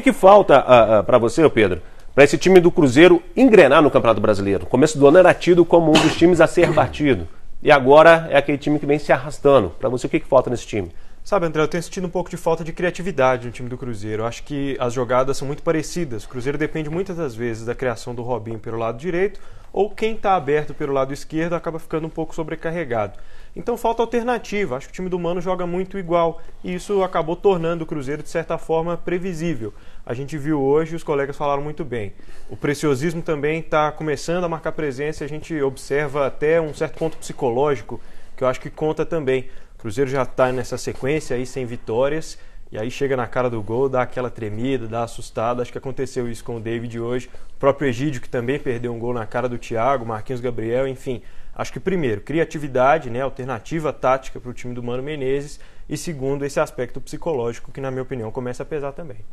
que, que falta ah, ah, para você, Pedro, para esse time do Cruzeiro engrenar no Campeonato Brasileiro? No começo do ano era tido como um dos times a ser batido. E agora é aquele time que vem se arrastando. Para você, o que, que falta nesse time? Sabe, André, eu tenho sentido um pouco de falta de criatividade no time do Cruzeiro. Eu acho que as jogadas são muito parecidas. O Cruzeiro depende muitas das vezes da criação do Robinho pelo lado direito, ou quem está aberto pelo lado esquerdo acaba ficando um pouco sobrecarregado. Então falta alternativa. Acho que o time do Mano joga muito igual. E isso acabou tornando o Cruzeiro, de certa forma, previsível. A gente viu hoje, os colegas falaram muito bem. O preciosismo também está começando a marcar presença. A gente observa até um certo ponto psicológico, que eu acho que conta também. O Cruzeiro já está nessa sequência aí sem vitórias. E aí chega na cara do gol, dá aquela tremida, dá assustada. Acho que aconteceu isso com o David hoje. O próprio Egídio, que também perdeu um gol na cara do Thiago, Marquinhos Gabriel, enfim. Acho que primeiro, criatividade, né, alternativa tática para o time do Mano Menezes. E segundo, esse aspecto psicológico que, na minha opinião, começa a pesar também.